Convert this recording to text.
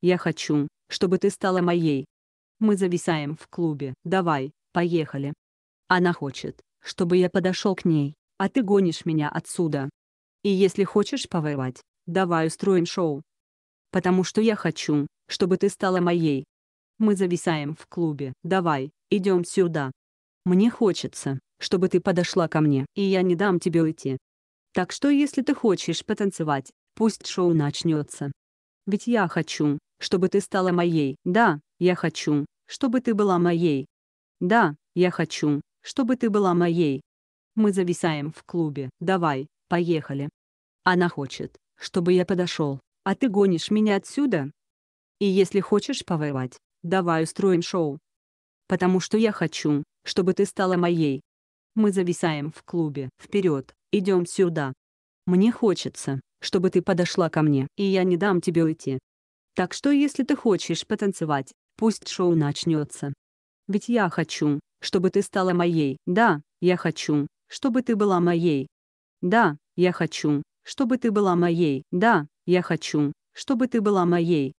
Я хочу, чтобы ты стала моей. Мы зависаем в клубе. Давай, поехали. Она хочет, чтобы я подошел к ней, а ты гонишь меня отсюда. И если хочешь повоевать, давай устроим шоу. Потому что я хочу, чтобы ты стала моей. Мы зависаем в клубе. Давай, идем сюда. Мне хочется, чтобы ты подошла ко мне, и я не дам тебе уйти. Так что если ты хочешь потанцевать, пусть шоу начнется. Ведь я хочу, чтобы ты стала моей. Да, я хочу, чтобы ты была моей. Да, я хочу, чтобы ты была моей. Мы зависаем в клубе. Давай, поехали. Она хочет, чтобы я подошел, а ты гонишь меня отсюда? И если хочешь повоевать, давай устроим шоу. Потому что я хочу, чтобы ты стала моей. Мы зависаем в клубе. Вперед, идем сюда. Мне хочется, чтобы ты подошла ко мне, и я не дам тебе уйти. Так что если ты хочешь потанцевать, пусть шоу начнется. Ведь я хочу, чтобы ты стала моей. Да, я хочу, чтобы ты была моей. Да, я хочу, чтобы ты была моей. Да, я хочу, чтобы ты была моей.